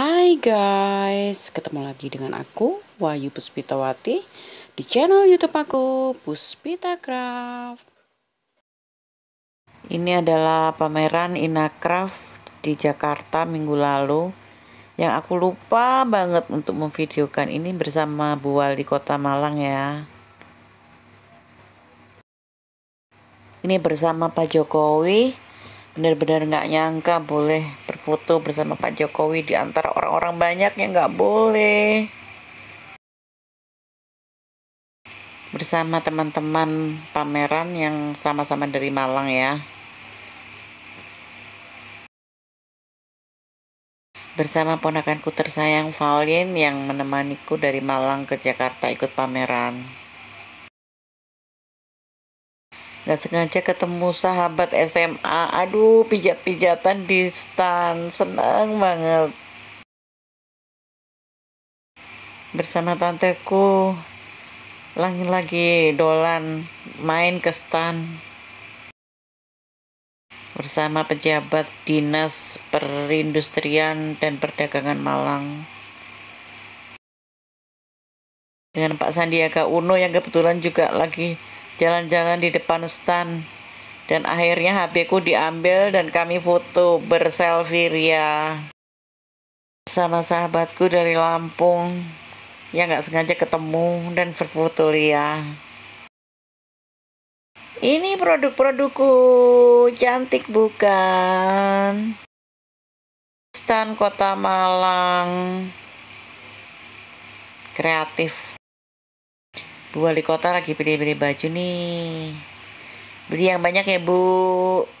Hai guys, ketemu lagi dengan aku Wahyu Puspitawati di channel YouTube aku Puspita Craft. Ini adalah pameran Inacraft di Jakarta minggu lalu yang aku lupa banget untuk memvideokan ini bersama Bu Wali Kota Malang ya. Ini bersama Pak Jokowi benar-benar nggak nyangka boleh berfoto bersama Pak Jokowi di antara orang-orang banyak yang nggak boleh bersama teman-teman pameran yang sama-sama dari Malang ya bersama ponakanku tersayang Faulin yang menemaniku dari Malang ke Jakarta ikut pameran nggak sengaja ketemu sahabat SMA aduh pijat-pijatan di stan seneng banget bersama tanteku lagi lagi dolan main ke stan bersama pejabat dinas perindustrian dan perdagangan Malang dengan Pak Sandiaga Uno yang kebetulan juga lagi jalan-jalan di depan stan dan akhirnya HP ku diambil dan kami foto berselfie Ria sama sahabatku dari Lampung yang nggak sengaja ketemu dan berfoto Ria ini produk-produkku cantik bukan Stan Kota Malang kreatif Bu Wali Kota lagi pilih-pilih baju nih. Beli yang banyak ya, Bu.